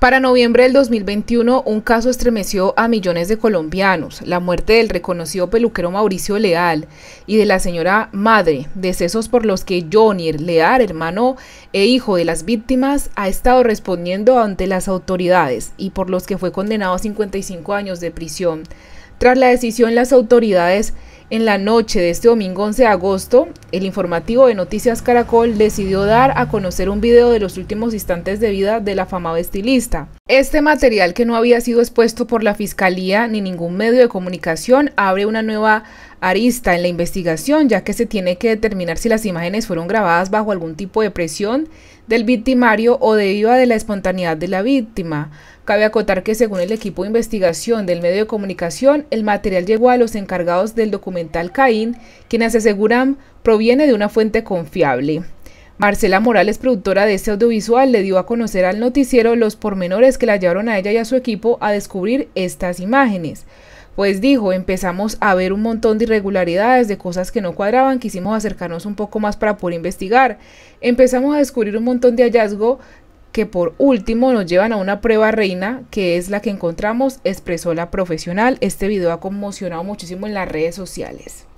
Para noviembre del 2021, un caso estremeció a millones de colombianos, la muerte del reconocido peluquero Mauricio Leal y de la señora madre, decesos por los que Jonir Leal, hermano e hijo de las víctimas, ha estado respondiendo ante las autoridades y por los que fue condenado a 55 años de prisión. Tras la decisión, las autoridades en la noche de este domingo 11 de agosto, el informativo de Noticias Caracol decidió dar a conocer un video de los últimos instantes de vida de la fama estilista. Este material que no había sido expuesto por la Fiscalía ni ningún medio de comunicación abre una nueva arista en la investigación, ya que se tiene que determinar si las imágenes fueron grabadas bajo algún tipo de presión del victimario o debido a de la espontaneidad de la víctima. Cabe acotar que según el equipo de investigación del medio de comunicación, el material llegó a los encargados del documental Caín, quienes aseguran proviene de una fuente confiable. Marcela Morales, productora de este audiovisual, le dio a conocer al noticiero los pormenores que la llevaron a ella y a su equipo a descubrir estas imágenes pues dijo, empezamos a ver un montón de irregularidades, de cosas que no cuadraban, quisimos acercarnos un poco más para poder investigar. Empezamos a descubrir un montón de hallazgo que por último nos llevan a una prueba reina, que es la que encontramos, expresó la profesional. Este video ha conmocionado muchísimo en las redes sociales.